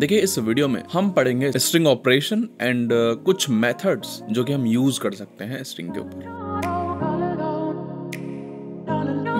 देखिए इस वीडियो में हम पढ़ेंगे स्ट्रिंग ऑपरेशन एंड कुछ मेथड्स जो कि हम यूज कर सकते हैं स्ट्रिंग के ऊपर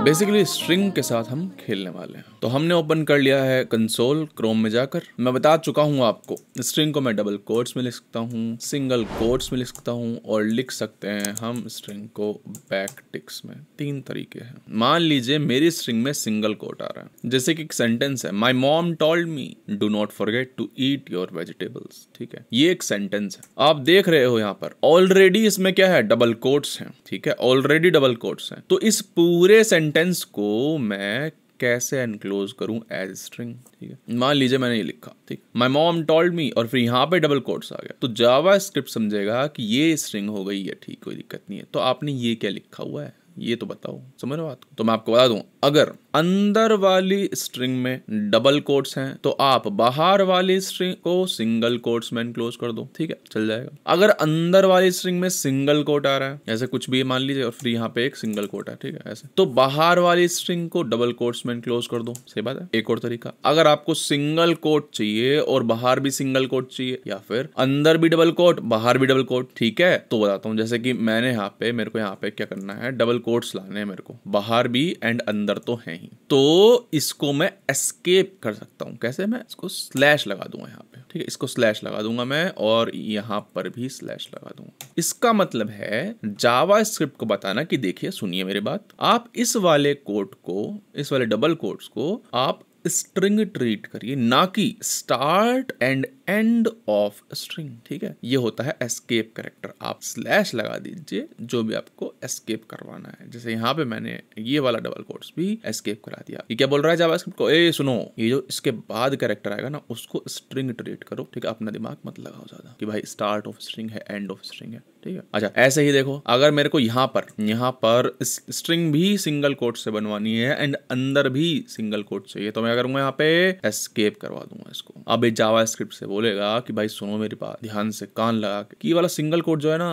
बेसिकली स्ट्रिंग के साथ हम खेलने वाले हैं तो हमने ओपन कर लिया है कंसोल क्रोम में जाकर मैं बता चुका हूँ आपको स्ट्रिंग को मैं डबल कोट्स में लिख सकता हूँ सिंगल कोट्स में लिख सकता हूँ और लिख सकते हैं हम स्ट्रिंग को बैक टिक्स में तीन तरीके हैं मान लीजिए मेरी स्ट्रिंग में सिंगल कोट आ रहा है जैसे कि एक सेंटेंस है my mom told me do not forget to eat your vegetables ठीक है ये एक सेंटेंस है आप देख रहे हो यहाँ पर ऑलरेडी इसमें क्या है डबल कोट्स है ठीक है ऑलरेडी डबल कोट्स है तो इस पूरे सेंटेंस सेंटेंस को मैं कैसे एनक्लोज करूं एज स्ट्रिंग ठीक है मान लीजिए मैंने ये लिखा ठीक माय मॉम टोल्ड मी और फिर यहाँ पे डबल कोट्स आ गया तो जावा स्क्रिप्ट समझेगा कि ये स्ट्रिंग हो गई है ठीक कोई दिक्कत नहीं है तो आपने ये क्या लिखा हुआ है ये तो बताओ समझ रहे हो बात तो मैं आपको बता दूँ अगर अंदर वाली स्ट्रिंग में डबल कोट्स हैं तो आप बाहर वाली स्ट्रिंग को सिंगल कोट्स में इनक्लोज कर दो ठीक है चल जाएगा अगर अंदर वाली स्ट्रिंग में सिंगल कोट आ रहा है ऐसे कुछ भी मान लीजिए और फिर यहाँ पे एक सिंगल कोट है ठीक है ऐसे तो बाहर वाली स्ट्रिंग को डबल कोट्स में इनक्लोज कर दो सही बात है एक और तरीका अगर आपको सिंगल कोट चाहिए और बाहर भी सिंगल कोट चाहिए या फिर अंदर भी डबल कोट बाहर भी डबल कोट ठीक है तो बताता हूँ जैसे कि मैंने यहाँ पे मेरे को यहाँ पे क्या करना है डबल कोट्स लाने हैं मेरे को बाहर भी एंड अंदर अंदर तो है ही तो इसको मैं एस्केप कर सकता हूँ कैसे मैं इसको स्लैश लगा दूंगा यहाँ पे ठीक है इसको स्लैश लगा दूंगा मैं और यहाँ पर भी स्लैश लगा दूंगा इसका मतलब है जावा स्क्रिप्ट को बताना कि देखिए सुनिए मेरी बात आप इस वाले कोट को इस वाले डबल कोट्स को आप स्ट्रिंग ट्रीट करिए ना कि start and end of string ठीक है ये होता है एस्केप करेक्टर आप स्लैश लगा दीजिए जो भी आपको एस्केप करवाना है जैसे यहाँ पे मैंने ये वाला डबल कोट्स भी एस्केप करा दिया ये क्या बोल रहा है जावास्क्रिप्ट को ए सुनो ये जो इसके बाद करेक्टर आएगा ना उसको स्ट्रिंग ट्रीट करो ठीक है अपना दिमाग मत लगाओ ज्यादा कि भाई स्टार्ट ऑफ स्ट्रिंग है एंड ऑफ स्ट्रिंग है ठीक है अच्छा ऐसे ही देखो अगर मेरे को यहाँ पर यहाँ पर स्ट्रिंग भी सिंगल कोट से बनवानी है एंड अंदर भी सिंगल कोट चाहिए तो मैं अगर यहाँ पे एस्केप करवा दूंगा इसको अब जावा स्क्रिप्ट से बोल बोलेगा कि भाई सुनो मेरी बात ध्यान से कान लगा के ये वाला सिंगल कोड जो है ना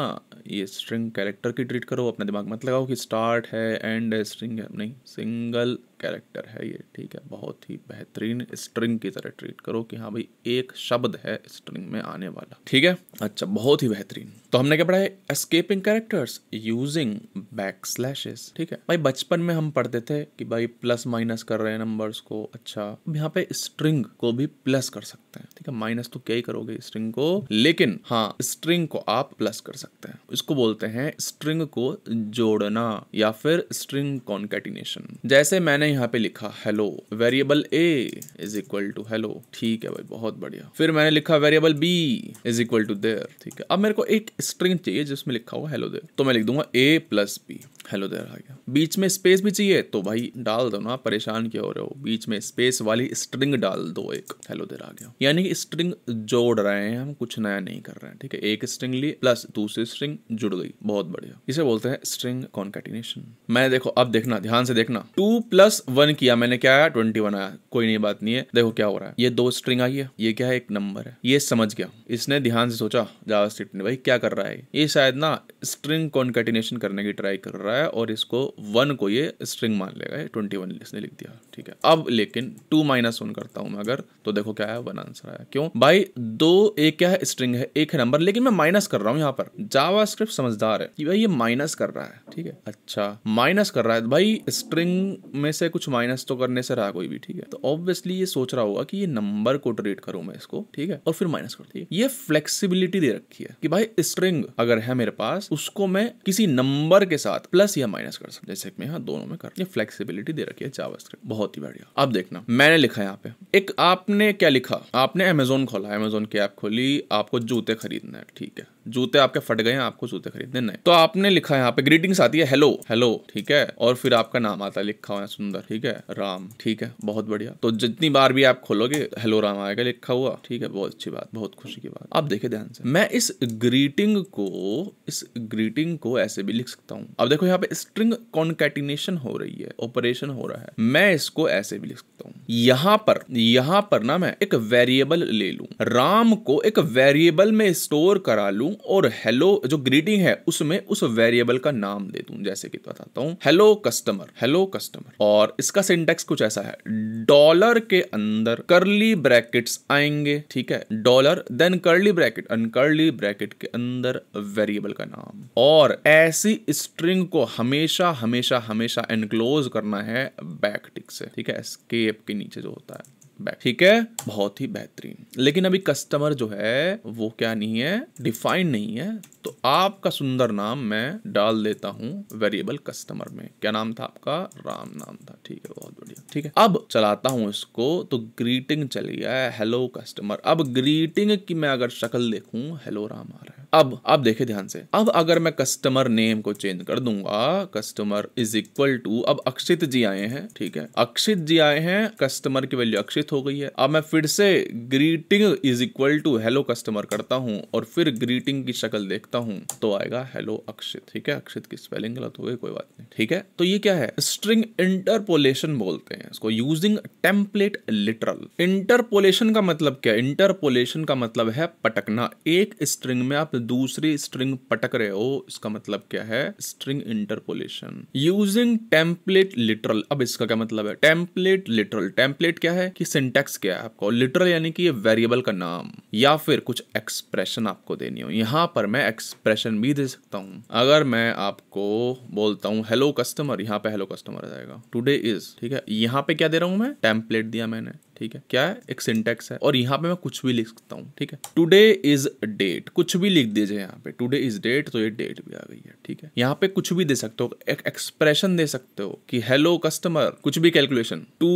ये स्ट्रिंग कैरेक्टर की ट्रीट करो अपने दिमाग मत लगाओ कि स्टार्ट है एंड है स्ट्रिंग है नहीं सिंगल कैरेक्टर है ये ठीक है बहुत ही बेहतरीन स्ट्रिंग की तरह ट्रीट करो कि हाँ भाई एक शब्द है स्ट्रिंग में आने वाला ठीक है अच्छा बहुत ही बेहतरीन तो हमने क्या पढ़ा है escaping characters using backslashes ठीक है भाई बचपन में हम पढ़ते थे कि भाई प्लस माइनस कर रहे हैं नंबर्स को अच्छा अब यहाँ पे स्ट्रिंग को भी प्लस कर सकते हैं ठीक है माइनस तो क्या ही करोगे स्ट्रिंग को लेकिन हाँ स्ट्रिंग को आप प्लस कर सकते हैं इसको बोलते हैं स्ट्रिंग को जोड़ना या फिर स्ट्रिंग कॉन्केटिनेशन जैसे मैंने यहाँ पे लिखा hello variable A is equal to hello ठीक है भाई बहुत बढ़िया फिर मैंने लिखा variable B is equal to there ठीक है अब मेरे को एक स्ट्रिंग चाहिए जिसमें लिखा हुआ हेलो देयर तो मैं लिख दूंगा A plus B hello there आ गया बीच में स्पेस भी चाहिए तो भाई डाल दो ना परेशान क्या हो रहे हो बीच में स्पेस वाली स्ट्रिंग डाल दो एक हेलो देर आ गया यानी कि स्ट्रिंग जोड़ रहे हैं हम कुछ नया नहीं कर रहे हैं ठीक है एक स्ट्रिंग ली प्लस दूसरी स्ट्रिंग जुड़ गई बहुत बढ़िया इसे बोलते हैं स्ट्रिंग कॉन्केटिनेशन मैं देखो अब देखना ध्यान से देखना टू प्लस वन किया मैंने क्या आया ट्वेंटी वन आया कोई नहीं बात नहीं है देखो क्या हो रहा है ये दो स्ट्रिंग आई है ये क्या है एक नंबर है ये समझ गया इसने ध्यान से सोचा जावा भाई क्या कर रहा है ये शायद ना स्ट्रिंग कॉन्केटिनेशन करने की ट्राई कर रहा है है और इसको वन को ये स्ट्रिंग मान लेगा ये ट्वेंटी वन इसने लिख दिया ठीक है अब लेकिन टू माइनस वन करता हूं मैं अगर तो देखो क्या है वन आंसर आया क्यों भाई दो एक क्या है स्ट्रिंग है एक है नंबर लेकिन मैं माइनस कर रहा हूँ यहाँ पर जावा समझदार है कि भाई ये माइनस कर रहा है ठीक है अच्छा माइनस कर रहा है भाई स्ट्रिंग में से कुछ माइनस तो करने से रहा कोई भी ठीक है तो ऑब्वियसली ये सोच रहा होगा कि ये नंबर को ट्रीट करूं मैं इसको ठीक है और फिर माइनस कर दिया ये फ्लेक्सीबिलिटी दे रखी है कि भाई स्ट्रिंग अगर है मेरे पास उसको मैं किसी नंबर के साथ प्लस प्लस या माइनस कर सकते हैं जैसे मैं दोनों में कर ये फ्लेक्सिबिलिटी दे रखी है जावास्क्रिप्ट बहुत ही बढ़िया अब देखना मैंने लिखा यहाँ पे एक आपने क्या लिखा आपने अमेजोन खोला अमेजोन की ऐप खोली आपको जूते खरीदना है ठीक है जूते आपके फट गए हैं आपको जूते खरीदने नहीं तो आपने लिखा है यहाँ पे ग्रीटिंग्स आती है हेलो हेलो ठीक है और फिर आपका नाम आता है लिखा हुआ है सुंदर ठीक है राम ठीक है बहुत बढ़िया तो जितनी बार भी आप खोलोगे हेलो राम आएगा लिखा हुआ ठीक है बहुत अच्छी बात बहुत खुशी की बात आप देखे ध्यान से मैं इस ग्रीटिंग को इस ग्रीटिंग को ऐसे भी लिख सकता हूँ अब देखो यहाँ पे स्ट्रिंग कॉन्केटिनेशन हो रही है ऑपरेशन हो रहा है मैं इसको ऐसे भी लिख सकता हूँ यहाँ पर यहाँ पर ना मैं एक वेरिएबल ले लू राम को एक वेरिएबल में स्टोर करा लू दूं और हेलो जो ग्रीटिंग है उसमें उस वेरिएबल का नाम दे दूं जैसे कि बताता हूं हेलो कस्टमर हेलो कस्टमर और इसका सिंटेक्स कुछ ऐसा है डॉलर के अंदर करली ब्रैकेट्स आएंगे ठीक है dollar then curly bracket uncurly bracket के अंदर वेरिएबल का नाम और ऐसी स्ट्रिंग को हमेशा हमेशा हमेशा एनक्लोज करना है बैकटिक से ठीक है स्केप के नीचे जो होता है ठीक है बहुत ही बेहतरीन लेकिन अभी कस्टमर जो है वो क्या नहीं है डिफाइंड नहीं है तो आपका सुंदर नाम मैं डाल देता हूँ वेरिएबल कस्टमर में क्या नाम था आपका राम नाम था ठीक है बहुत बढ़िया ठीक है अब चलाता हूँ इसको तो ग्रीटिंग चल गया हेलो कस्टमर अब ग्रीटिंग की मैं अगर शक्ल देखू हेलो राम आ रहा है अब आप देखे ध्यान से अब अगर मैं कस्टमर नेम को चेंज कर दूंगा कस्टमर इज इक्वल टू अब अक्षित जी आए हैं ठीक है अक्षित जी आए हैं कस्टमर की वैल्यू अक्षित निर्धारित हो गई है अब मैं फिर से greeting is equal to hello customer करता हूँ और फिर ग्रीटिंग की शक्ल देखता हूँ तो आएगा हेलो अक्षित ठीक है अक्षित की स्पेलिंग गलत हो गई कोई बात नहीं ठीक है तो ये क्या है स्ट्रिंग इंटरपोलेशन बोलते हैं इसको यूजिंग टेम्पलेट लिटरल इंटरपोलेशन का मतलब क्या इंटरपोलेशन का मतलब है पटकना एक स्ट्रिंग में आप दूसरी स्ट्रिंग पटक रहे हो इसका मतलब क्या है string interpolation using template literal अब इसका क्या मतलब है टेम्पलेट लिटरल टेम्पलेट क्या है कि सिंटेक्स क्या है आपको लिटरल यानी कि ये वेरिएबल का नाम या फिर कुछ एक्सप्रेशन आपको देनी हो यहाँ पर मैं एक्सप्रेशन भी दे सकता हूँ अगर मैं आपको बोलता हूँ हेलो कस्टमर यहाँ पे हेलो कस्टमर आ जाएगा टूडे इज ठीक है यहाँ पे क्या दे रहा हूँ मैं टेम्पलेट दिया मैंने ठीक है क्या है एक सिंटेक्स है और यहाँ पे मैं कुछ भी लिख सकता हूँ ठीक है टुडे इज डेट कुछ भी लिख दीजिए यहाँ पे टुडे इज डेट तो ये डेट भी आ गई है ठीक है यहाँ पे कुछ भी दे सकते हो एक एक्सप्रेशन दे सकते हो कि हेलो कस्टमर कुछ भी कैलकुलेशन टू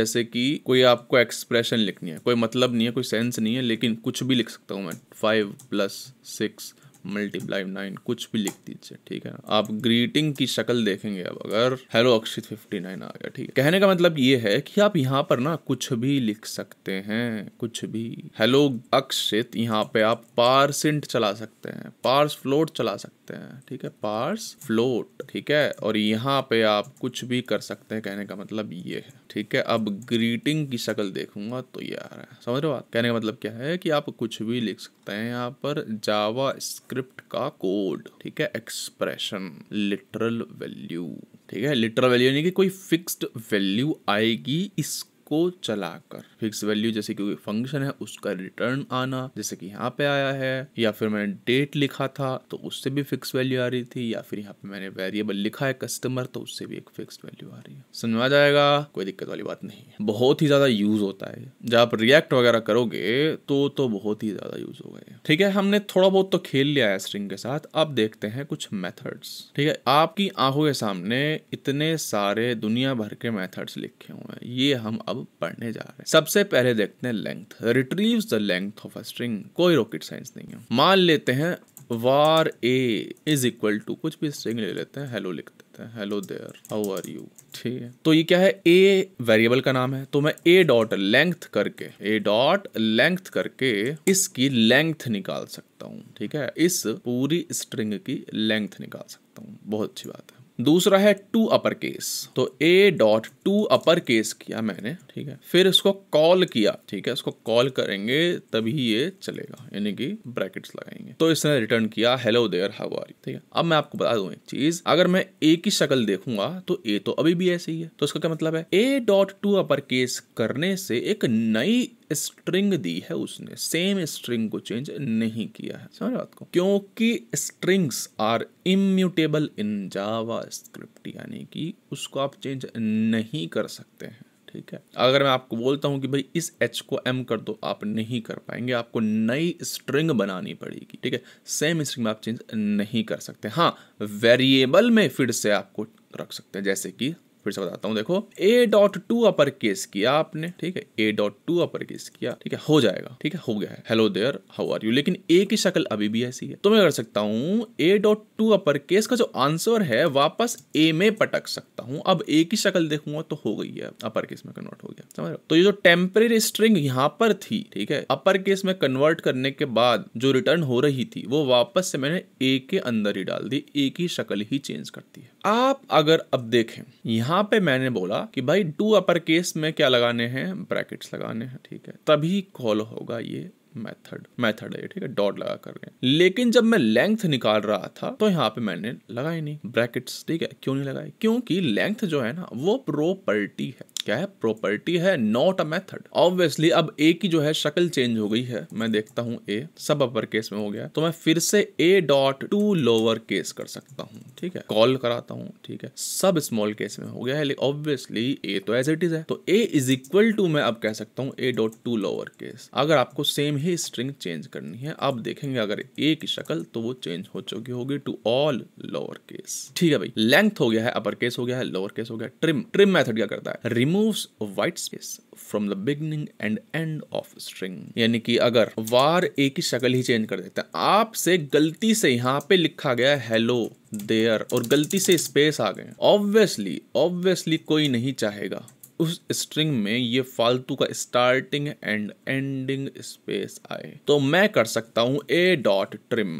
जैसे कि कोई आपको एक्सप्रेशन लिखनी है कोई मतलब नहीं है कोई सेंस नहीं है लेकिन कुछ भी लिख सकता हूँ मैं five plus six multiply nine कुछ भी लिख दीजिए ठीक है आप ग्रीटिंग की शक्ल देखेंगे अब अगर हेलो अक्षित फिफ्टी नाइन आ गया ठीक है कहने का मतलब ये है कि आप यहाँ पर ना कुछ भी लिख सकते हैं कुछ भी हेलो अक्षित यहाँ पे आप पार्स इंट चला सकते हैं पार्स फ्लोट चला सकते हैं ठीक है पार्स फ्लोट ठीक है और यहाँ पे आप कुछ भी कर सकते हैं कहने का मतलब ये है ठीक है अब ग्रीटिंग की शक्ल देखूंगा तो ये आ रहा है समझ रहे हो आप कहने का मतलब क्या है कि आप कुछ भी लिख सकते हैं यहाँ पर जावा स्क्रिप्ट का कोड ठीक है एक्सप्रेशन लिटरल वैल्यू ठीक है लिटरल वैल्यू यानी कि कोई फिक्स्ड वैल्यू आएगी इस को चलाकर फिक्स वैल्यू जैसे कि फंक्शन है उसका रिटर्न आना जैसे कि यहाँ पे आया है या फिर मैंने डेट लिखा था तो उससे भी फिक्स वैल्यू आ रही थी या फिर यहाँ पे मैंने वेरिएबल लिखा है कस्टमर तो उससे भी एक फिक्स वैल्यू आ रही है समझ में आ जाएगा कोई दिक्कत वाली बात नहीं है बहुत ही ज्यादा यूज होता है जब आप रिएक्ट वगैरह करोगे तो तो बहुत ही ज्यादा यूज हो गए ठीक है हमने थोड़ा बहुत तो खेल लिया है स्ट्रिंग के साथ अब देखते हैं कुछ मेथड्स ठीक है आपकी आंखों के सामने इतने सारे दुनिया भर के मेथड्स लिखे हुए हैं ये हम अब पढ़ने जा रहे हैं सबसे पहले देखते हैं length retrieve the length of a string कोई रॉकेट साइंस नहीं है मान लेते हैं var A is equal to कुछ भी स्ट्रिंग ले लेते हैं हेलो लिख देते हैं hello there how are you ठीक है तो ये क्या है ए वेरिएबल का नाम है तो मैं ए डॉट लेंथ करके ए डॉट लेंथ करके इसकी लेंथ निकाल सकता हूँ ठीक है इस पूरी स्ट्रिंग की लेंथ निकाल सकता हूँ बहुत अच्छी बात है दूसरा है टू अपर केस तो A dot to upper case किया मैंने ठीक है फिर इसको कॉल किया ठीक है इसको कॉल करेंगे तभी ये चलेगा यानी कि ब्रैकेट्स लगाएंगे तो इसने रिटर्न किया हेलो देयर हाउ आर ठीक है अब मैं आपको बता दू एक चीज अगर मैं ए की शक्ल देखूंगा तो ए तो अभी भी ऐसे ही है तो इसका क्या मतलब है A dot to upper case करने से एक नई स्ट्रिंग दी है उसने सेम स्ट्रिंग को चेंज नहीं किया है समझ बात को क्योंकि strings are immutable in JavaScript यानी कि उसको आप चेंज नहीं कर सकते हैं ठीक है अगर मैं आपको बोलता हूँ कि भाई इस एच को एम कर दो आप नहीं कर पाएंगे आपको नई स्ट्रिंग बनानी पड़ेगी ठीक है सेम स्ट्रिंग में आप चेंज नहीं कर सकते हाँ वेरिएबल में फिर से आपको रख सकते हैं जैसे कि फिर से बताता हूँ देखो A dot to upper case किया आपने ठीक है A dot to upper case किया ठीक है हो जाएगा ठीक है हो गया है hello there how are you लेकिन ए की शक्ल अभी भी ऐसी है तो मैं कर सकता हूँ A dot to upper case का जो आंसर है वापस ए में पटक सकता हूँ अब ए की शक्ल देखूंगा तो हो गई है अपर केस में कन्वर्ट हो गया समझ तो ये जो टेम्परेरी स्ट्रिंग यहाँ पर थी ठीक है अपर केस में कन्वर्ट करने के बाद जो रिटर्न हो रही थी वो वापस से मैंने ए के अंदर ही डाल दी ए की शक्ल ही चेंज करती है आप अगर अब देखें यहाँ यहाँ पे मैंने बोला कि भाई टू अपर केस में क्या लगाने हैं ब्रैकेट्स लगाने हैं ठीक है तभी कॉल होगा ये मेथड मेथड है ठीक है डॉट लगा कर गए लेकिन जब मैं लेंथ निकाल रहा था तो यहाँ पे मैंने लगाई नहीं ब्रैकेट्स ठीक है क्यों नहीं लगाई क्योंकि लेंथ जो है ना वो प्रॉपर्टी है क्या है प्रॉपर्टी है नॉट अ मेथड ऑब्वियसली अब ए की जो है शक्ल चेंज हो गई है मैं देखता हूँ ए सब अपर केस में हो गया तो मैं फिर से A dot to lower case कर सकता हूँ ठीक है कॉल कराता हूँ ठीक है सब स्मॉल केस में हो गया है लेकिन ऑब्वियसली ए तो एज इट इज है तो ए इज इक्वल टू मैं अब कह सकता हूँ A dot to lower case अगर आपको सेम ही स्ट्रिंग चेंज करनी है आप देखेंगे अगर ए की शक्ल तो वो चेंज हो चुकी होगी टू ऑल लोअर केस ठीक है भाई लेंथ हो गया है अपर केस हो गया है लोअर केस हो गया ट्रिम ट्रिम मेथड क्या करता है removes white space from the beginning and end of string यानी कि अगर वार ए की शक्ल ही चेंज कर देता है आपसे गलती से यहाँ पे लिखा गया हेलो देयर और गलती से स्पेस आ गए ऑब्वियसली ऑब्वियसली कोई नहीं चाहेगा उस स्ट्रिंग में ये फालतू का स्टार्टिंग एंड एंडिंग स्पेस आए तो मैं कर सकता हूँ ए डॉट ट्रिम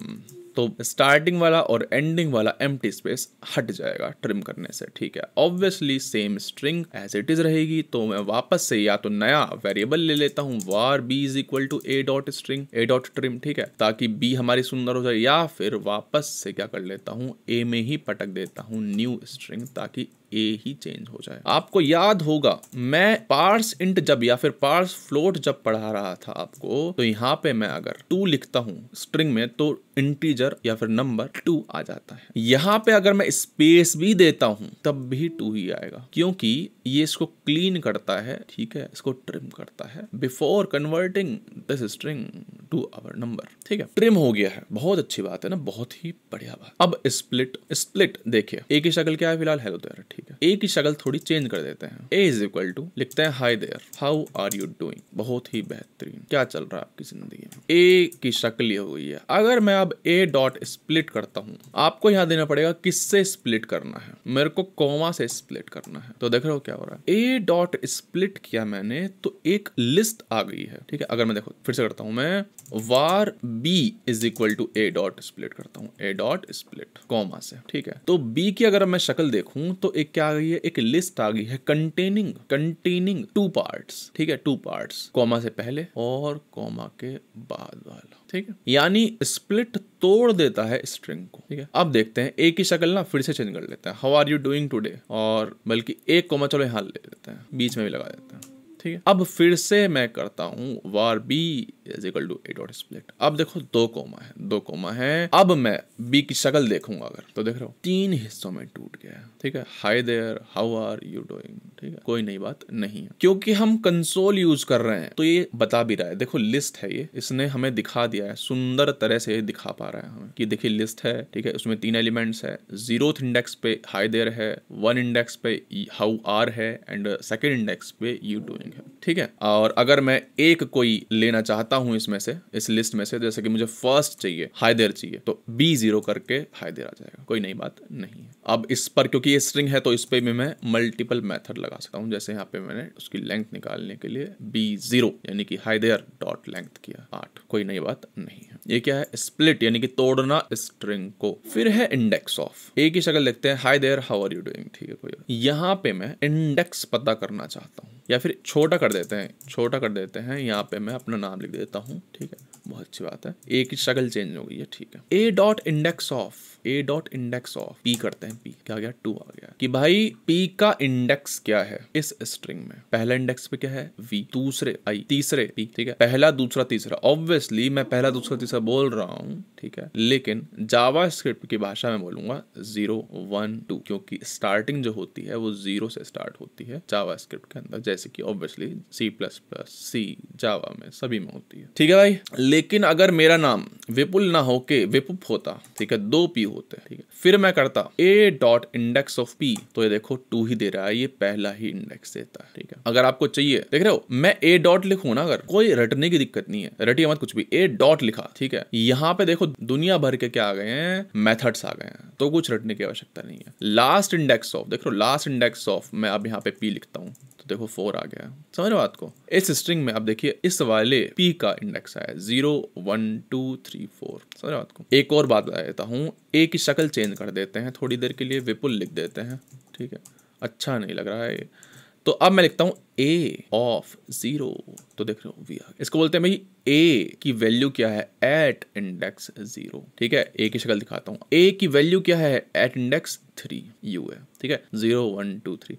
तो स्टार्टिंग वाला और एंडिंग वाला एम स्पेस हट जाएगा ट्रिम करने से ठीक है obviously same string as it is रहेगी तो मैं वापस से या तो नया वेरिएबल ले लेता हूँ var B is equal to A dot string A dot trim ठीक है ताकि बी हमारी सुंदर हो जाए या फिर वापस से क्या कर लेता हूँ ए में ही पटक देता हूँ न्यू स्ट्रिंग ताकि ए ही चेंज हो जाए आपको याद होगा मैं पार्स इंट जब या फिर पार्स फ्लोट जब पढ़ा रहा था आपको तो यहाँ पे मैं अगर टू लिखता हूँ स्ट्रिंग में तो इंटीजर या फिर नंबर टू आ जाता है यहाँ पे अगर मैं स्पेस भी देता हूँ तब भी टू ही आएगा क्योंकि ये इसको क्लीन करता है ठीक है इसको ट्रिम करता है before converting this string to our number ठीक है ट्रिम हो गया है बहुत अच्छी बात है ना बहुत ही बढ़िया बात अब स्प्लिट स्प्लिट देखिए एक ही शक्ल क्या है फिलहाल हेलो देर ठीक है ए की शक्ल थोड़ी चेंज कर देते हैं ए इज इक्वल टू लिखते हैं hi there how are you doing बहुत ही बेहतरीन क्या चल रहा है आपकी जिंदगी में ए की शक्ल ये हुई है अगर मैं अब ए डॉट स्प्लिट करता हूँ आपको यहाँ देना पड़ेगा किससे स्प्लिट करना है मेरे को कोमा से स्प्लिट करना है तो देख रहे हो क्या हो रहा है ए डॉट स्प्लिट किया मैंने तो एक लिस्ट आ गई है ठीक है अगर मैं देखो फिर से करता हूँ मैं var B is equal to A dot split करता हूँ ए डॉट स्प्लिट कॉमा से ठीक है तो बी की अगर मैं शक्ल देखूं तो एक क्या आ गई है एक लिस्ट आ गई है कंटेनिंग कंटेनिंग टू पार्ट्स ठीक है टू पार्ट्स कॉमा से पहले और कॉमा के बाद वाला ठीक है यानी स्प्लिट तोड़ देता है स्ट्रिंग को ठीक है अब देखते हैं एक ही शक्ल ना फिर से चेंज कर लेता है how are you doing today और बल्कि एक कोमा चलो यहाँ ले लेते हैं बीच में भी लगा देते हैं ठीक है अब फिर से मैं करता हूँ var B is equal to A dot split अब देखो दो कोमा है दो कोमा है अब मैं बी की शक्ल देखूंगा अगर तो देख रहा हूँ तीन हिस्सों में टूट गया है ठीक है hi there how are you doing ठीक है कोई नई बात नहीं है क्योंकि हम कंसोल यूज कर रहे हैं तो ये बता भी रहा है देखो लिस्ट है ये इसने हमें दिखा दिया है सुंदर तरह से ये दिखा पा रहा है हमें कि देखिए लिस्ट है ठीक है उसमें तीन एलिमेंट्स है जीरो इंडेक्स पे हाई देर है वन इंडेक्स पे हाउ आर है एंड सेकेंड इंडेक्स पे यू डूइंग है ठीक है और अगर मैं एक कोई लेना चाहता हूँ इसमें से इस लिस्ट में से तो जैसे कि मुझे फर्स्ट चाहिए हाई देर चाहिए तो बी जीरो करके हाई देर आ जाएगा कोई नई बात नहीं है अब इस पर क्योंकि ये स्ट्रिंग है तो इस पर भी मैं मल्टीपल मैथड लगा लगा सकता हूँ जैसे यहाँ पे मैंने उसकी लेंथ निकालने के लिए बी जीरो यानी कि हाइदेयर डॉट लेंथ किया आठ कोई नई बात नहीं है ये क्या है स्प्लिट यानी कि तोड़ना स्ट्रिंग को फिर है इंडेक्स ऑफ ए की शक्ल देखते हैं hi there how are you doing ठीक है कोई यहाँ पे मैं इंडेक्स पता करना चाहता हूँ या फिर छोटा कर देते हैं छोटा कर देते हैं यहाँ पे मैं अपना नाम लिख देता हूँ ठीक है बहुत अच्छी बात है ए की शक्ल चेंज हो गई है ठीक है A dot index of A dot index of P करते हैं पी क्या गया टू आ गया कि भाई पी का इंडेक्स क्या है इस स्ट्रिंग में पहला इंडेक्स पे क्या है वी दूसरे आई तीसरे पी ठीक है पहला दूसरा तीसरा ऑब्वियसली मैं पहला दूसरा तीसरा बोल रहा हूँ ठीक है लेकिन जावा स्क्रिप्ट की भाषा में बोलूंगा जीरो वन टू क्योंकि स्टार्टिंग जो होती है वो जीरो से स्टार्ट होती है जावा स्क्रिप्ट के अंदर जैसे कि obviously C plus plus C Java में सभी में होती है ठीक है भाई लेकिन अगर मेरा नाम विपुल ना होके विपुप होता ठीक है दो पी नेगेटिव होते हैं ठीक है फिर मैं करता A dot index of P तो ये देखो टू ही दे रहा है ये पहला ही इंडेक्स देता है ठीक है अगर आपको चाहिए देख रहे हो मैं ए डॉट लिखू ना अगर कोई रटने की दिक्कत नहीं है रटिए मत कुछ भी ए डॉट लिखा ठीक है यहाँ पे देखो दुनिया भर के क्या आ गए हैं मेथड्स आ गए हैं तो कुछ रटने की आवश्यकता नहीं है लास्ट इंडेक्स ऑफ देख लो लास्ट इंडेक्स ऑफ मैं अब यहाँ पे पी लिखता हूँ तो देखो फोर आ गया समझ रहे हो बात को इस स्ट्रिंग में आप देखिए इस वाले पी का इंडेक्स आया zero one two three four समझ रहे हो बात को एक और बात बता देता हूँ ए की शक्ल चेंज कर देते हैं थोड़ी देर के लिए विपुल लिख देते हैं ठीक है अच्छा नहीं लग रहा है ये तो अब मैं लिखता हूँ ए ऑफ जीरो तो देख रहे हो वी आर इसको बोलते हैं भाई ए की वैल्यू क्या है एट इंडेक्स जीरो ठीक है ए की शक्ल दिखाता हूँ ए की वैल्यू क्या है एट इंडेक्स थ्री यू है ठीक है zero one two three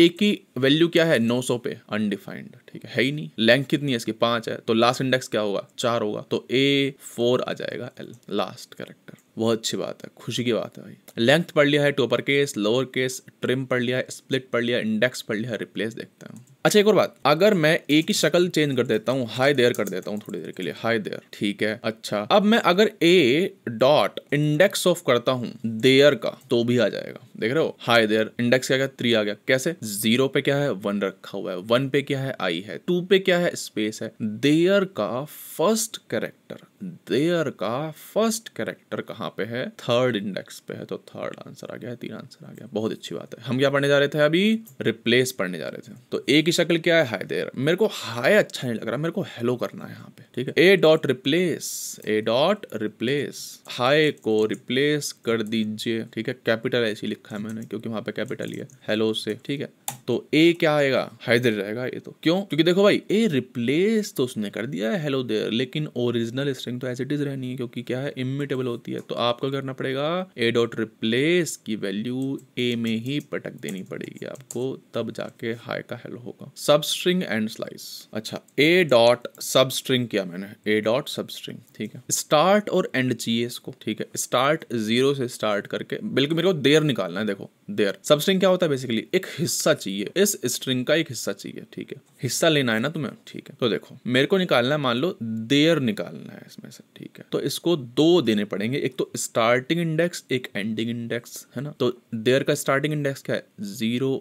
A की वैल्यू क्या है 900 पे अनडिफाइंड ठीक है है ही नहीं लेंथ कितनी है इसकी पांच है तो लास्ट इंडेक्स क्या होगा चार होगा तो ए फोर आ जाएगा एल लास्ट करेक्टर बहुत अच्छी बात है खुशी की बात है भाई लेंथ पढ़ लिया है to upper case lower case trim पढ़ लिया है स्प्लिट पढ़ लिया इंडेक्स पढ़ लिया है रिप्लेस देखता हूँ अच्छा एक और बात अगर मैं एक ही शक्ल चेंज कर देता हूँ हाई देयर कर देता हूँ थोड़ी देर के लिए हाई देयर ठीक है अच्छा अब मैं अगर ए डॉट इंडेक्स ऑफ करता हूँ देयर का तो भी आ जाएगा देख रहे हो हाई देयर इंडेक्स क्या गया थ्री आ गया कैसे जीरो पे क्या है वन रखा हुआ है वन पे क्या है आई है टू पे क्या है स्पेस है देयर का फर्स्ट कैरेक्टर देयर का फर्स्ट कैरेक्टर कहाँ पे है थर्ड इंडेक्स पे है तो थर्ड आंसर आ गया तीन आंसर आ गया बहुत अच्छी बात है हम क्या पढ़ने जा रहे थे अभी रिप्लेस पढ़ने जा रहे थे तो ए की शक्ल क्या है हाई देयर मेरे को हाई अच्छा नहीं लग रहा मेरे को हेलो करना है यहाँ पे ठीक है A dot replace A dot replace hi को रिप्लेस कर दीजिए ठीक है कैपिटल ऐसी लिख रखा है मैंने क्योंकि वहाँ पे कैपिटल ही है हेलो से ठीक है तो ए क्या आएगा हैदर रहेगा ये तो क्यों क्योंकि देखो भाई ए रिप्लेस तो उसने कर दिया है हेलो देयर लेकिन ओरिजिनल स्ट्रिंग तो एज इट इज रहनी है क्योंकि क्या है इमिटेबल होती है तो आपको करना पड़ेगा ए डॉट रिप्लेस की वैल्यू ए में ही पटक देनी पड़ेगी आपको तब जाके हाई का हेलो होगा सब स्ट्रिंग एंड स्लाइस अच्छा ए डॉट सब स्ट्रिंग किया मैंने ए डॉट सब स्ट्रिंग ठीक है स्टार्ट और एंड चाहिए इसको ठीक है स्टार्ट जीरो से स्टार्ट करके बिल्कुल मेरे को देर निकालना है देखो देर सब स्ट्रिंग क्या होता है बेसिकली एक हिस्सा हिस्सा चाहिए इस स्ट्रिंग का एक हिस्सा चाहिए ठीक है हिस्सा लेना है ना तुम्हें ठीक है तो देखो मेरे को निकालना है मान लो देयर निकालना है इसमें से ठीक है तो इसको दो देने पड़ेंगे एक तो स्टार्टिंग इंडेक्स एक एंडिंग इंडेक्स है ना तो देयर का स्टार्टिंग इंडेक्स क्या है zero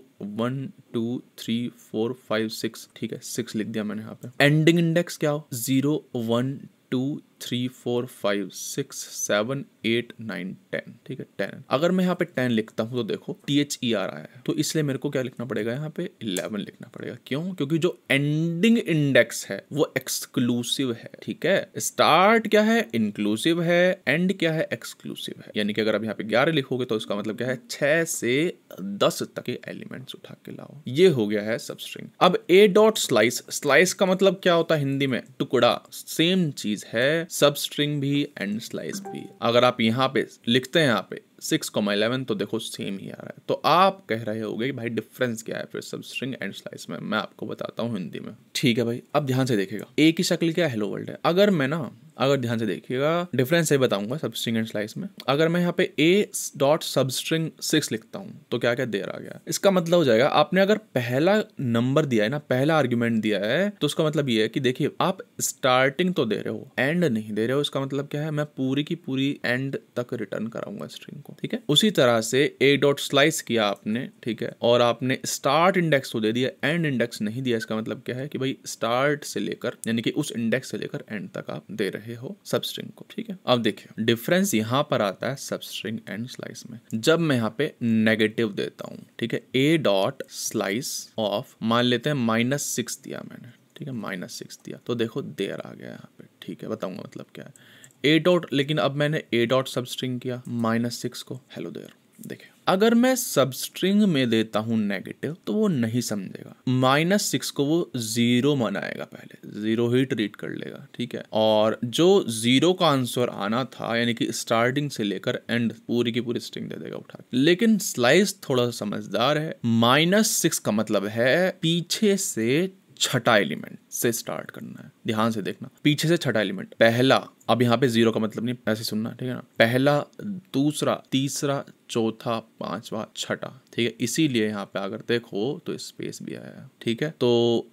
one two three four five six ठीक है सिक्स लिख दिया मैंने यहाँ पे एंडिंग इंडेक्स क्या हो zero one two three four five six seven eight nine ten ठीक है टेन अगर मैं यहाँ पे टेन लिखता हूँ तो देखो टी एच ई आर आया है तो इसलिए मेरे को क्या लिखना पड़ेगा यहाँ पे इलेवन लिखना पड़ेगा क्यों क्योंकि जो एंडिंग इंडेक्स है वो एक्सक्लूसिव है ठीक है स्टार्ट क्या है इंक्लूसिव है एंड क्या है एक्सक्लूसिव है यानी कि अगर आप यहाँ पे ग्यारह लिखोगे तो इसका मतलब क्या है छह से दस तक के एलिमेंट्स उठा के लाओ ये हो गया है सब स्ट्रिंग अब ए डॉट स्लाइस स्लाइस का मतलब क्या होता है हिंदी में टुकड़ा सेम चीज है सब स्ट्रिंग भी एंड स्लाइस भी अगर आप यहाँ पे लिखते हैं यहाँ पे सिक्स कॉमा इलेवन तो देखो सेम ही आ रहा है तो आप कह रहे हो गए भाई डिफरेंस क्या है फिर सब स्ट्रिंग एंड स्लाइस में मैं आपको बताता हूँ हिंदी में ठीक है भाई अब ध्यान से देखेगा एक ही शक्ल क्या हेलो वर्ल्ड है अगर मैं ना अगर ध्यान से देखिएगा डिफरेंस ये बताऊंगा सबस्ट्रिंग एंड स्लाइस में अगर मैं यहाँ पे A dot substring six लिखता हूँ तो क्या क्या देर आ गया इसका मतलब हो जाएगा आपने अगर पहला नंबर दिया है ना पहला आर्ग्यूमेंट दिया है तो उसका मतलब ये है कि देखिए आप स्टार्टिंग तो दे रहे हो एंड नहीं दे रहे हो इसका मतलब क्या है मैं पूरी की पूरी एंड तक रिटर्न कराऊंगा स्ट्रिंग को ठीक है उसी तरह से ए डॉट स्लाइस किया आपने ठीक है और आपने स्टार्ट इंडेक्स तो दे दिया एंड इंडेक्स नहीं दिया इसका मतलब क्या है कि भाई स्टार्ट से लेकर यानी कि उस इंडेक्स से लेकर एंड तक आप दे रहे रहे हो सबस्ट्रिंग को ठीक है अब देखिए डिफरेंस यहाँ पर आता है सबस्ट्रिंग एंड स्लाइस में जब मैं यहाँ पे नेगेटिव देता हूँ ठीक है ए डॉट स्लाइस ऑफ मान लेते हैं माइनस सिक्स दिया मैंने ठीक है माइनस सिक्स दिया तो देखो देर आ गया यहाँ पे ठीक है बताऊंगा मतलब क्या है ए डॉट लेकिन अब मैंने ए डॉट सबस्ट्रिंग किया माइनस सिक्स को हेलो देर देखिए अगर मैं सब स्ट्रिंग में देता हूँ नेगेटिव तो वो नहीं समझेगा माइनस सिक्स को वो जीरो मनाएगा पहले जीरो ही ट्रीट कर लेगा ठीक है और जो जीरो का आंसर आना था यानी कि स्टार्टिंग से लेकर एंड पूरी की पूरी स्ट्रिंग दे देगा उठा लेकिन स्लाइस थोड़ा समझदार है माइनस सिक्स का मतलब है पीछे से छठा एलिमेंट से स्टार्ट करना है ध्यान से देखना पीछे से छठा एलिमेंट पहला अब यहाँ पे जीरो का मतलब नहीं ऐसे सुनना ठीक है ना पहला दूसरा तीसरा चौथा पांचवा छठा ठीक है इसीलिए यहाँ पे अगर देखो तो स्पेस भी आया ठीक है तो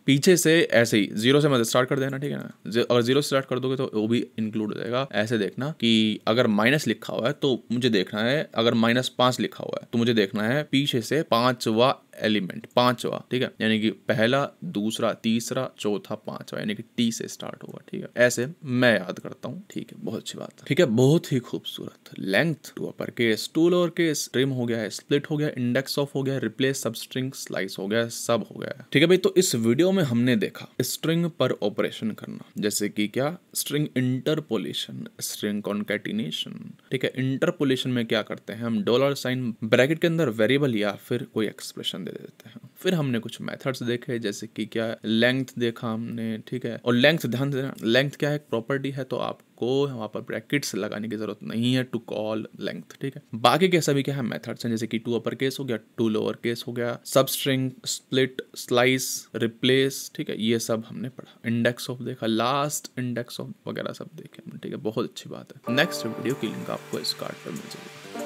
पीछे से ऐसे ही जीरो से मतलब स्टार्ट कर देना ठीक है ना अगर जीरो से स्टार्ट कर दोगे तो वो भी इंक्लूड हो जाएगा ऐसे देखना कि अगर माइनस लिखा हुआ है तो मुझे देखना है अगर माइनस पांच लिखा हुआ है तो मुझे देखना है पीछे से पांचवा एलिमेंट पांचवा ठीक है यानी कि पहला दूसरा तीसरा चौथा पांचवा यानी कि टी से स्टार्ट होगा ठीक है ऐसे मैं याद करता हूँ ठीक है बहुत अच्छी बात है ठीक है बहुत ही खूबसूरत length to upper case to lower case के स्ट्रीम हो गया है स्प्लिट हो गया इंडेक्स ऑफ हो गया रिप्लेस सब स्ट्रिंग स्लाइस हो गया सब हो गया ठीक है भाई तो इस वीडियो में हमने देखा स्ट्रिंग पर ऑपरेशन करना जैसे कि क्या स्ट्रिंग इंटरपोलेशन स्ट्रिंग कॉन्केटिनेशन ठीक है इंटरपोलेशन में क्या करते हैं हम डॉलर साइन ब्रैकेट के अंदर वेरिएबल या फिर कोई एक्सप्रेशन दे देते हैं फिर हमने कुछ मेथड्स देखे जैसे कि क्या लेंथ देखा हमने ठीक है और लेंथ ध्यान देना लेंथ क्या है प्रॉपर्टी है तो आप आपको वहाँ पर ब्रैकेट्स लगाने की ज़रूरत नहीं है टू कॉल लेंथ ठीक है बाकी के सभी क्या है मेथड्स हैं जैसे कि टू अपर केस हो गया टू लोअर केस हो गया सब स्ट्रिंग स्प्लिट स्लाइस रिप्लेस ठीक है ये सब हमने पढ़ा इंडेक्स ऑफ देखा लास्ट इंडेक्स ऑफ वगैरह सब देखे ठीक है बहुत अच्छी बात है नेक्स्ट वीडियो की लिंक आपको इस कार्ड पर मिल जाएगी